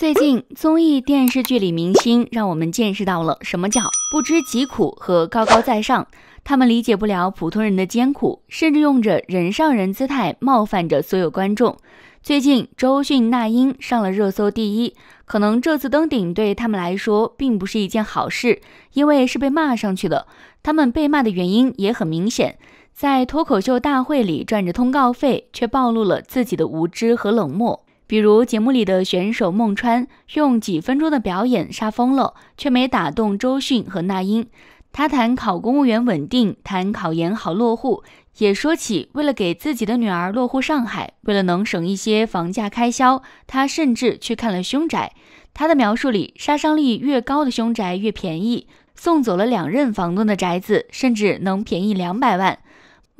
最近综艺电视剧里明星让我们见识到了什么叫不知疾苦和高高在上，他们理解不了普通人的艰苦，甚至用着人上人姿态冒犯着所有观众。最近周迅、那英上了热搜第一，可能这次登顶对他们来说并不是一件好事，因为是被骂上去的。他们被骂的原因也很明显，在脱口秀大会里赚着通告费，却暴露了自己的无知和冷漠。比如节目里的选手孟川，用几分钟的表演杀疯了，却没打动周迅和那英。他谈考公务员稳定，谈考研好落户，也说起为了给自己的女儿落户上海，为了能省一些房价开销，他甚至去看了凶宅。他的描述里，杀伤力越高的凶宅越便宜，送走了两任房东的宅子，甚至能便宜两百万。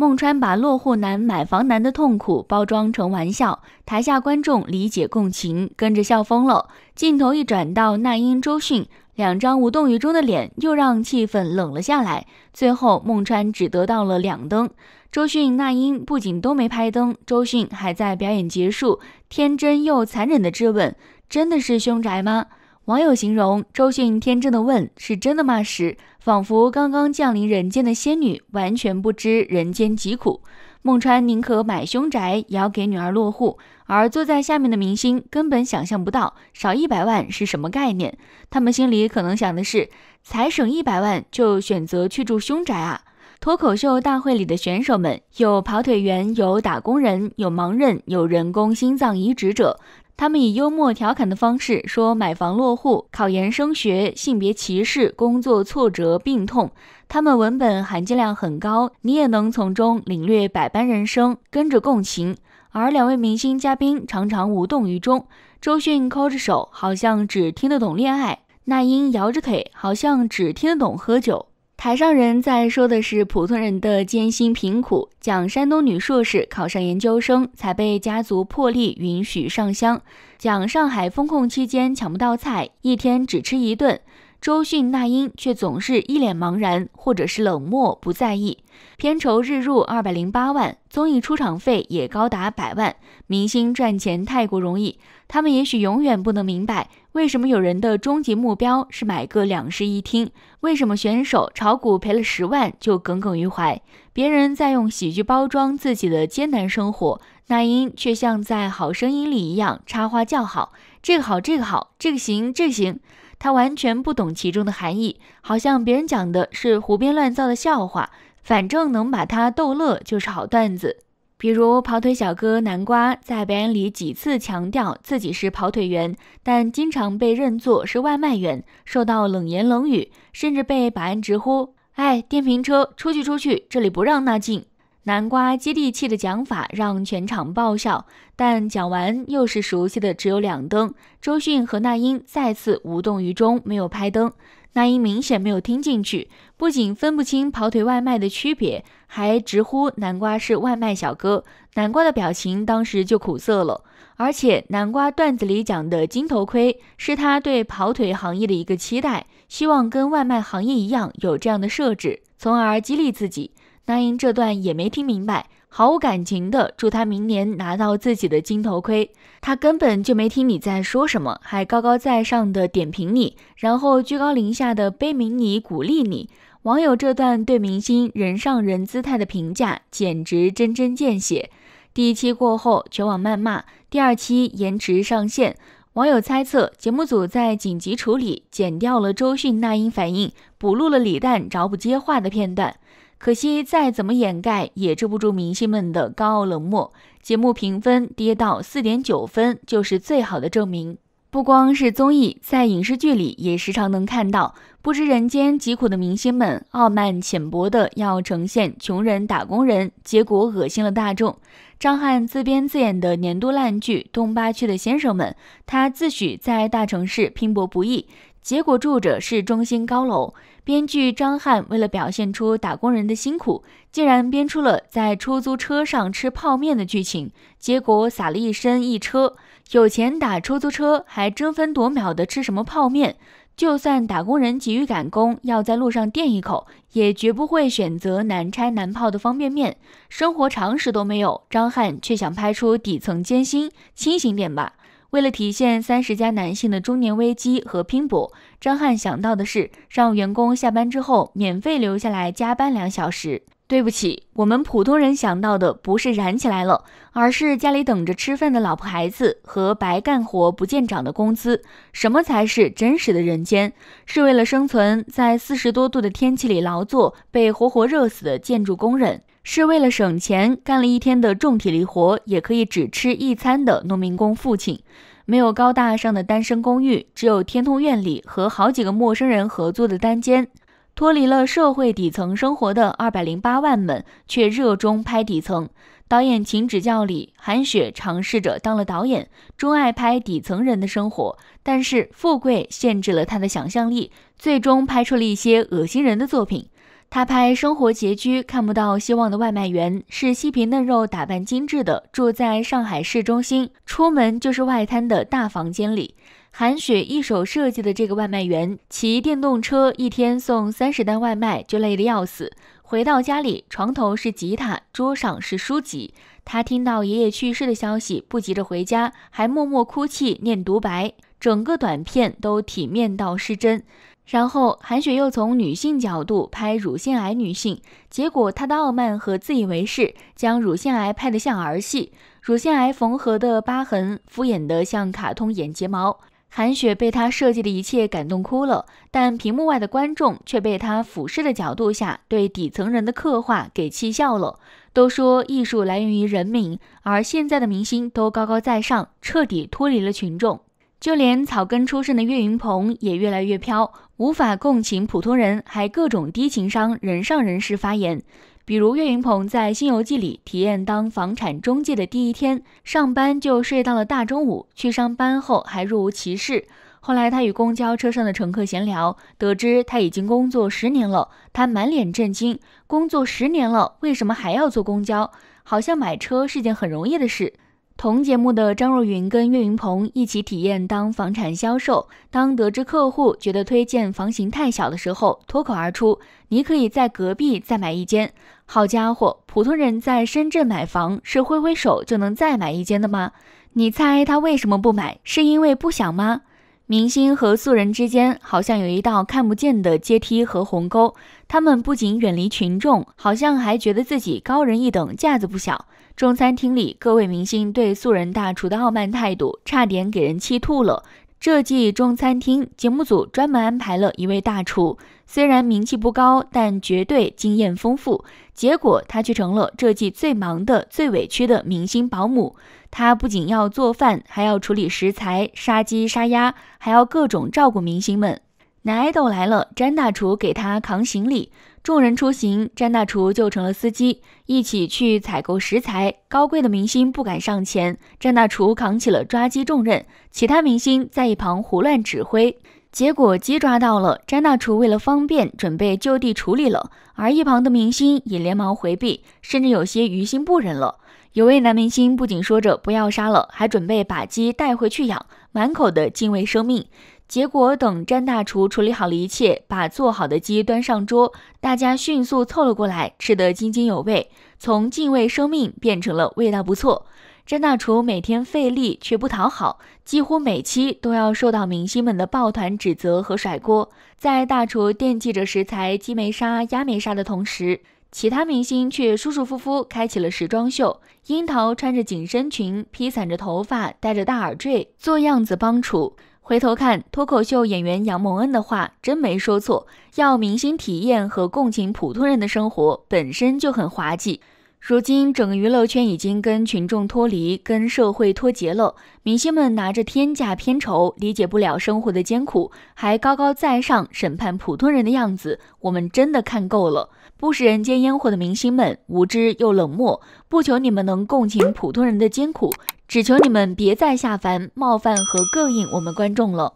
孟川把落户难、买房难的痛苦包装成玩笑，台下观众理解共情，跟着笑疯了。镜头一转到那英、周迅，两张无动于衷的脸又让气氛冷了下来。最后，孟川只得到了两灯，周迅、那英不仅都没拍灯，周迅还在表演结束，天真又残忍地质问：“真的是凶宅吗？”网友形容周迅天真的问：“是真的吗？”时，仿佛刚刚降临人间的仙女，完全不知人间疾苦。孟川宁可买凶宅，也要给女儿落户。而坐在下面的明星，根本想象不到少一百万是什么概念。他们心里可能想的是：才省一百万，就选择去住凶宅啊！脱口秀大会里的选手们，有跑腿员，有打工人，有盲人，有人工心脏移植者。他们以幽默调侃的方式说买房落户、考研升学、性别歧视、工作挫折、病痛。他们文本含金量很高，你也能从中领略百般人生，跟着共情。而两位明星嘉宾常常无动于衷，周迅抠着手，好像只听得懂恋爱；那英摇着腿，好像只听得懂喝酒。台上人在说的是普通人的艰辛、贫苦，讲山东女硕士考上研究生才被家族破例允许上香，讲上海封控期间抢不到菜，一天只吃一顿。周迅、那英却总是一脸茫然，或者是冷漠、不在意。片酬日入二百零八万，综艺出场费也高达百万。明星赚钱太过容易，他们也许永远不能明白，为什么有人的终极目标是买个两室一厅？为什么选手炒股赔了十万就耿耿于怀？别人在用喜剧包装自己的艰难生活，那英却像在《好声音》里一样插花叫好：“这个好，这个好，这个行，这个行。”他完全不懂其中的含义，好像别人讲的是胡编乱造的笑话，反正能把他逗乐就是好段子。比如跑腿小哥南瓜在表演里几次强调自己是跑腿员，但经常被认作是外卖员，受到冷言冷语，甚至被保安直呼：“哎，电瓶车出去出去，这里不让那进。”南瓜接地气的讲法让全场爆笑，但讲完又是熟悉的只有两灯。周迅和那英再次无动于衷，没有拍灯。那英明显没有听进去，不仅分不清跑腿外卖的区别，还直呼南瓜是外卖小哥。南瓜的表情当时就苦涩了。而且南瓜段子里讲的金头盔，是他对跑腿行业的一个期待，希望跟外卖行业一样有这样的设置，从而激励自己。那英这段也没听明白，毫无感情的祝他明年拿到自己的金头盔。他根本就没听你在说什么，还高高在上的点评你，然后居高临下的悲悯你、鼓励你。网友这段对明星人上人姿态的评价，简直针针见血。第一期过后全网谩骂，第二期延迟上线，网友猜测节目组在紧急处理，剪掉了周迅、那英反应，补录了李诞找补接话的片段。可惜，再怎么掩盖也遮不住明星们的高傲冷漠。节目评分跌到4.9分，就是最好的证明。不光是综艺，在影视剧里也时常能看到不知人间疾苦的明星们，傲慢浅薄的要呈现穷人打工人，结果恶心了大众。张翰自编自演的年度烂剧《东八区的先生们》，他自诩在大城市拼搏不易。结果住着市中心高楼，编剧张翰为了表现出打工人的辛苦，竟然编出了在出租车上吃泡面的剧情，结果撒了一身一车。有钱打出租车，还争分夺秒的吃什么泡面？就算打工人急于赶工，要在路上垫一口，也绝不会选择难拆难泡的方便面。生活常识都没有，张翰却想拍出底层艰辛，清醒点吧。为了体现三十家男性的中年危机和拼搏，张翰想到的是让员工下班之后免费留下来加班两小时。对不起，我们普通人想到的不是燃起来了，而是家里等着吃饭的老婆孩子和白干活不见涨的工资。什么才是真实的人间？是为了生存在四十多度的天气里劳作，被活活热死的建筑工人。是为了省钱，干了一天的重体力活，也可以只吃一餐的农民工父亲，没有高大上的单身公寓，只有天通苑里和好几个陌生人合租的单间。脱离了社会底层生活的二百零八万们，却热衷拍底层。导演秦指教里韩雪尝试着当了导演，钟爱拍底层人的生活，但是富贵限制了他的想象力，最终拍出了一些恶心人的作品。他拍生活拮据、看不到希望的外卖员，是细皮嫩肉、打扮精致的，住在上海市中心，出门就是外滩的大房间里。韩雪一手设计的这个外卖员，骑电动车一天送三十单外卖就累得要死，回到家里，床头是吉他，桌上是书籍。他听到爷爷去世的消息，不急着回家，还默默哭泣、念独白。整个短片都体面到失真。然后韩雪又从女性角度拍乳腺癌女性，结果她的傲慢和自以为是，将乳腺癌拍得像儿戏，乳腺癌缝合的疤痕敷衍得像卡通眼睫毛。韩雪被她设计的一切感动哭了，但屏幕外的观众却被她俯视的角度下对底层人的刻画给气笑了。都说艺术来源于人民，而现在的明星都高高在上，彻底脱离了群众。就连草根出身的岳云鹏也越来越飘。无法共情普通人，还各种低情商人上人事发言。比如岳云鹏在《新游记》里体验当房产中介的第一天，上班就睡到了大中午，去上班后还若无其事。后来他与公交车上的乘客闲聊，得知他已经工作十年了，他满脸震惊：工作十年了，为什么还要坐公交？好像买车是件很容易的事。同节目的张若昀跟岳云鹏一起体验当房产销售，当得知客户觉得推荐房型太小的时候，脱口而出：“你可以在隔壁再买一间。”好家伙，普通人在深圳买房是挥挥手就能再买一间的吗？你猜他为什么不买？是因为不想吗？明星和素人之间好像有一道看不见的阶梯和鸿沟，他们不仅远离群众，好像还觉得自己高人一等，架子不小。中餐厅里，各位明星对素人大厨的傲慢态度，差点给人气吐了。这季中餐厅节目组专门安排了一位大厨，虽然名气不高，但绝对经验丰富。结果他却成了这季最忙的、最委屈的明星保姆。他不仅要做饭，还要处理食材、杀鸡杀鸭，还要各种照顾明星们。奶豆来了，詹大厨给他扛行李。众人出行，詹大厨就成了司机，一起去采购食材。高贵的明星不敢上前，詹大厨扛起了抓鸡重任，其他明星在一旁胡乱指挥。结果鸡抓到了，詹大厨为了方便，准备就地处理了，而一旁的明星也连忙回避，甚至有些于心不忍了。有位男明星不仅说着不要杀了，还准备把鸡带回去养，满口的敬畏生命。结果等詹大厨处理好了一切，把做好的鸡端上桌，大家迅速凑了过来，吃得津津有味。从敬畏生命变成了味道不错。詹大厨每天费力却不讨好，几乎每期都要受到明星们的抱团指责和甩锅。在大厨惦记着食材鸡没杀鸭没杀的同时，其他明星却舒舒服服开启了时装秀。樱桃穿着紧身裙，披散着头发，戴着大耳坠，做样子帮厨。回头看，脱口秀演员杨蒙恩的话真没说错，要明星体验和共情普通人的生活，本身就很滑稽。如今整个娱乐圈已经跟群众脱离，跟社会脱节了，明星们拿着天价片酬，理解不了生活的艰苦，还高高在上审判普通人的样子，我们真的看够了。不食人间烟火的明星们，无知又冷漠，不求你们能共情普通人的艰苦，只求你们别再下凡冒犯和膈应我们观众了。